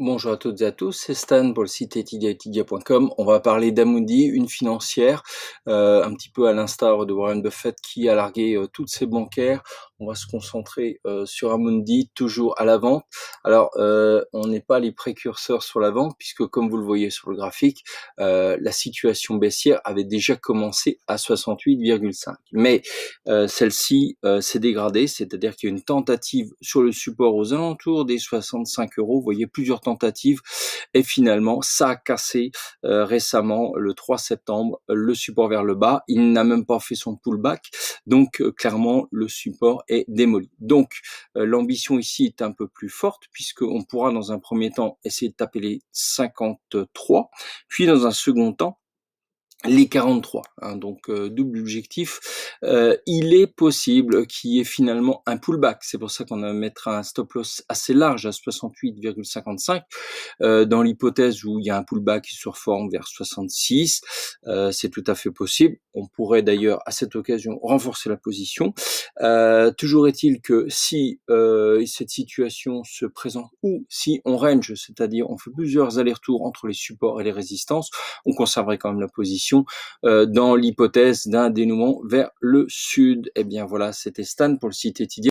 Bonjour à toutes et à tous, c'est Stan pour le site etidia.com. On va parler d'Amundi, une financière, euh, un petit peu à l'instar de Warren Buffett qui a largué euh, toutes ses bancaires on va se concentrer euh, sur Amundi, toujours à la vente. Alors, euh, on n'est pas les précurseurs sur la vente, puisque comme vous le voyez sur le graphique, euh, la situation baissière avait déjà commencé à 68,5. Mais celle-ci s'est dégradée, c'est-à-dire qu'il y a une tentative sur le support aux alentours des 65 euros. Vous voyez plusieurs tentatives, et finalement, ça a cassé récemment, le 3 septembre, le support vers le bas. Il n'a même pas fait son pullback, donc clairement, le support est démolie. Donc euh, l'ambition ici est un peu plus forte puisqu'on pourra dans un premier temps essayer de taper les 53, puis dans un second temps les 43, hein, donc euh, double objectif, euh, il est possible qu'il y ait finalement un pullback. C'est pour ça qu'on mettra un stop loss assez large à 68,55 euh, dans l'hypothèse où il y a un pullback qui se reforme vers 66. Euh, c'est tout à fait possible. On pourrait d'ailleurs à cette occasion renforcer la position. toujours est-il que si cette situation se présente ou si on range, c'est-à-dire on fait plusieurs allers-retours entre les supports et les résistances, on conserverait quand même la position euh, dans l'hypothèse d'un dénouement vers le sud. Eh bien voilà, c'était Stan pour le site étudiant.